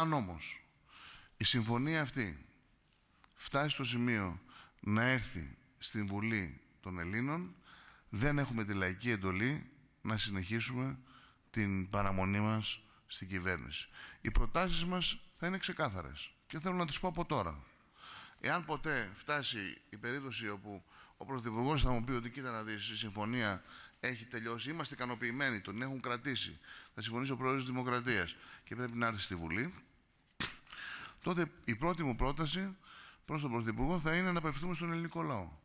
Αν όμως η συμφωνία αυτή φτάσει στο σημείο να έρθει στην Βουλή των Ελλήνων, δεν έχουμε τη λαϊκή εντολή να συνεχίσουμε την παραμονή μας στην κυβέρνηση. Οι προτάσεις μας θα είναι ξεκάθαρες και θέλω να τις πω από τώρα. Εάν ποτέ φτάσει η περίπτωση όπου ο Πρωθυπουργός θα μου πει ότι κοίτα να η συμφωνία έχει τελειώσει, είμαστε ικανοποιημένοι, τον έχουν κρατήσει, θα συμφωνήσει ο Πρόεδρος της Δημοκρατίας και πρέπει να έρθει στη Βουλή, τότε η πρώτη μου πρόταση προς τον Πρωθυπουργό θα είναι να απευθύνουμε στον ελληνικό λαό.